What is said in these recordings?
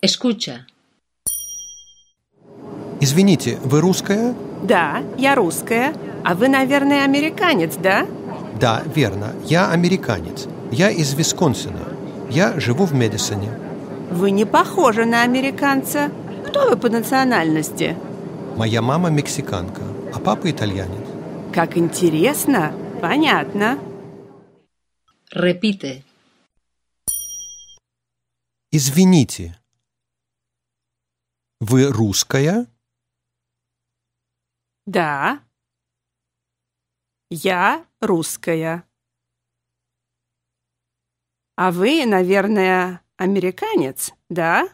Escucha. Извините, вы русская? Да, я русская. А вы, наверное, американец, да? Да, верно. Я американец. Я из Висконсина. Я живу в Медисоне. Вы не похожи на американца. Кто вы по национальности? Моя мама мексиканка, а папа итальянец. Как интересно. Понятно. Репите. Извините. Вы русская? Да. Я русская. А вы, наверное, американец, да?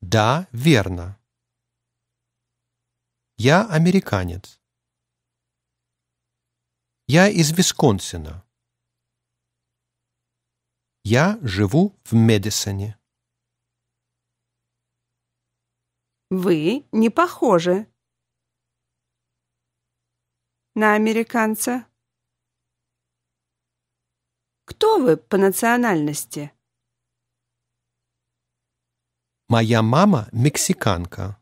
Да, верно. Я американец. Я из Висконсина. Я живу в Медисоне. Вы не похожи на американца. Кто вы по национальности? Моя мама мексиканка,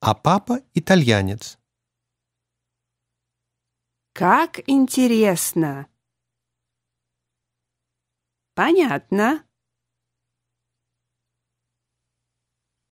а папа итальянец. Как интересно! Понятно.